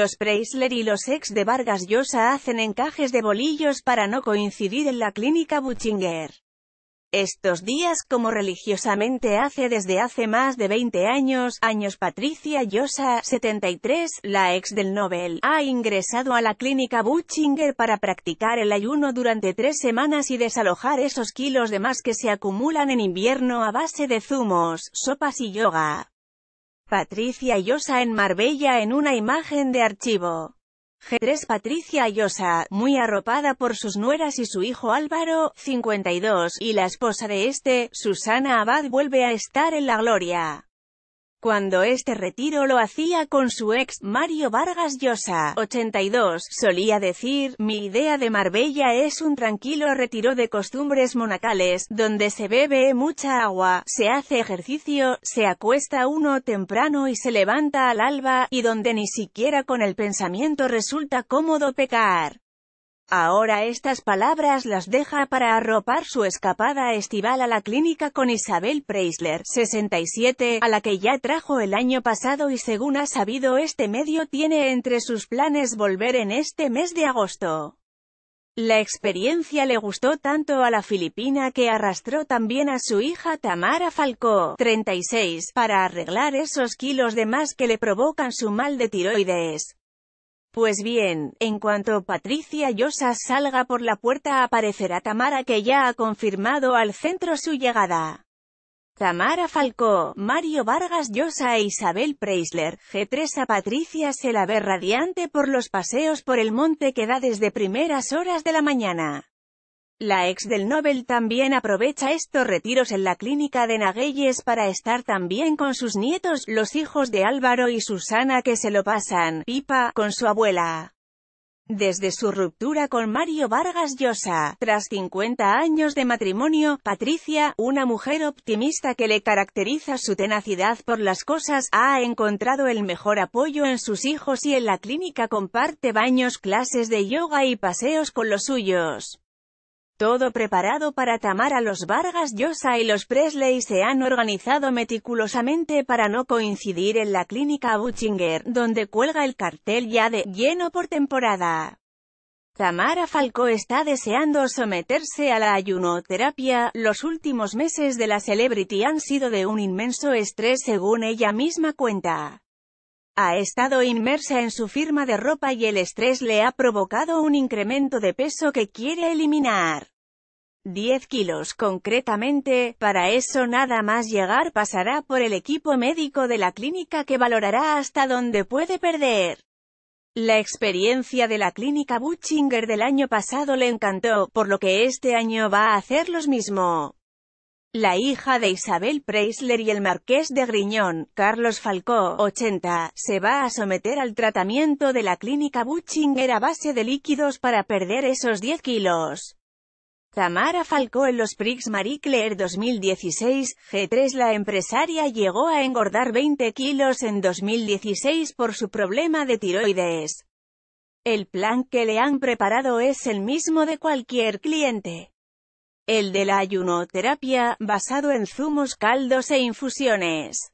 Los Preisler y los ex de Vargas Llosa hacen encajes de bolillos para no coincidir en la clínica Buchinger. Estos días como religiosamente hace desde hace más de 20 años, años Patricia Llosa, 73, la ex del Nobel, ha ingresado a la clínica Buchinger para practicar el ayuno durante tres semanas y desalojar esos kilos de más que se acumulan en invierno a base de zumos, sopas y yoga. Patricia Llosa en Marbella en una imagen de archivo. G3 Patricia Ayosa, muy arropada por sus nueras y su hijo Álvaro, 52, y la esposa de este, Susana Abad vuelve a estar en la gloria cuando este retiro lo hacía con su ex, Mario Vargas Llosa, 82, solía decir, mi idea de Marbella es un tranquilo retiro de costumbres monacales, donde se bebe mucha agua, se hace ejercicio, se acuesta uno temprano y se levanta al alba, y donde ni siquiera con el pensamiento resulta cómodo pecar. Ahora estas palabras las deja para arropar su escapada estival a la clínica con Isabel Preisler, 67, a la que ya trajo el año pasado y según ha sabido este medio tiene entre sus planes volver en este mes de agosto. La experiencia le gustó tanto a la filipina que arrastró también a su hija Tamara Falcó, 36, para arreglar esos kilos de más que le provocan su mal de tiroides. Pues bien, en cuanto Patricia Llosa salga por la puerta aparecerá Tamara que ya ha confirmado al centro su llegada. Tamara Falcó, Mario Vargas Llosa e Isabel Preisler, G3 a Patricia se la ve radiante por los paseos por el monte que da desde primeras horas de la mañana. La ex del Nobel también aprovecha estos retiros en la clínica de Nagueyes para estar también con sus nietos, los hijos de Álvaro y Susana que se lo pasan, pipa, con su abuela. Desde su ruptura con Mario Vargas Llosa, tras 50 años de matrimonio, Patricia, una mujer optimista que le caracteriza su tenacidad por las cosas, ha encontrado el mejor apoyo en sus hijos y en la clínica comparte baños, clases de yoga y paseos con los suyos. Todo preparado para Tamara, a los Vargas Llosa y los Presley se han organizado meticulosamente para no coincidir en la clínica Buchinger, donde cuelga el cartel ya de «lleno por temporada». Tamara Falco está deseando someterse a la ayunoterapia. Los últimos meses de la celebrity han sido de un inmenso estrés según ella misma cuenta. Ha estado inmersa en su firma de ropa y el estrés le ha provocado un incremento de peso que quiere eliminar. 10 kilos concretamente, para eso nada más llegar pasará por el equipo médico de la clínica que valorará hasta dónde puede perder. La experiencia de la clínica Butchinger del año pasado le encantó, por lo que este año va a hacer los mismo la hija de Isabel Preisler y el marqués de Griñón, Carlos Falcó, 80, se va a someter al tratamiento de la clínica Buchinger a base de líquidos para perder esos 10 kilos. Tamara Falcó en los Prix Marie Claire 2016, G3 La empresaria llegó a engordar 20 kilos en 2016 por su problema de tiroides. El plan que le han preparado es el mismo de cualquier cliente el de la ayunoterapia, basado en zumos, caldos e infusiones.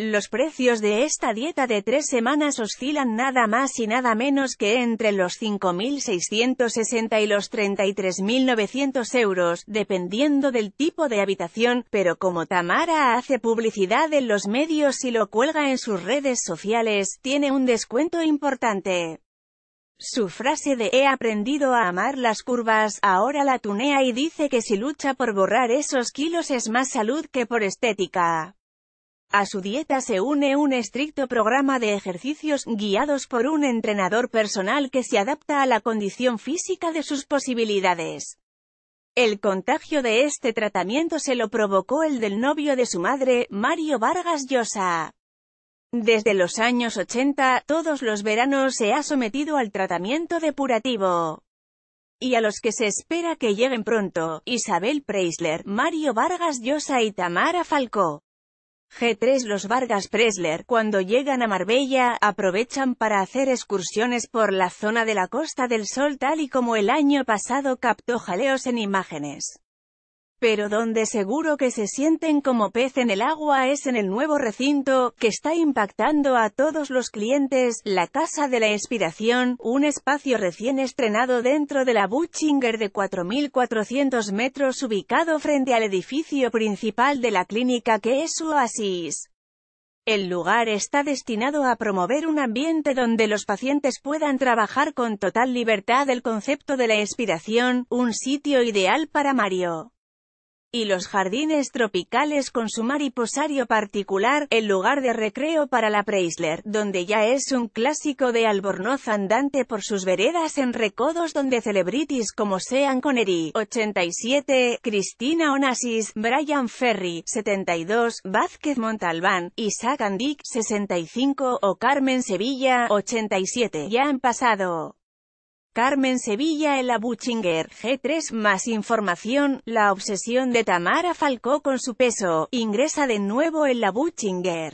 Los precios de esta dieta de tres semanas oscilan nada más y nada menos que entre los 5.660 y los 33.900 euros, dependiendo del tipo de habitación, pero como Tamara hace publicidad en los medios y lo cuelga en sus redes sociales, tiene un descuento importante. Su frase de «he aprendido a amar las curvas» ahora la tunea y dice que si lucha por borrar esos kilos es más salud que por estética. A su dieta se une un estricto programa de ejercicios, guiados por un entrenador personal que se adapta a la condición física de sus posibilidades. El contagio de este tratamiento se lo provocó el del novio de su madre, Mario Vargas Llosa. Desde los años 80, todos los veranos se ha sometido al tratamiento depurativo. Y a los que se espera que lleguen pronto, Isabel Preisler, Mario Vargas Llosa y Tamara Falcó. G3 Los Vargas Presler, cuando llegan a Marbella, aprovechan para hacer excursiones por la zona de la Costa del Sol tal y como el año pasado captó jaleos en imágenes. Pero donde seguro que se sienten como pez en el agua es en el nuevo recinto, que está impactando a todos los clientes, la Casa de la Inspiración, un espacio recién estrenado dentro de la Buchinger de 4.400 metros ubicado frente al edificio principal de la clínica que es su oasis. El lugar está destinado a promover un ambiente donde los pacientes puedan trabajar con total libertad el concepto de la inspiración, un sitio ideal para Mario y los jardines tropicales con su mariposario particular, el lugar de recreo para la Preisler, donde ya es un clásico de Albornoz andante por sus veredas en recodos donde celebrities como Sean Connery, 87, Cristina Onassis, Brian Ferry, 72, Vázquez Montalbán, Isaac Andic, 65 o Carmen Sevilla, 87, ya han pasado. Carmen Sevilla en la Buchinger G3 Más información, la obsesión de Tamara Falcó con su peso, ingresa de nuevo en la Buchinger.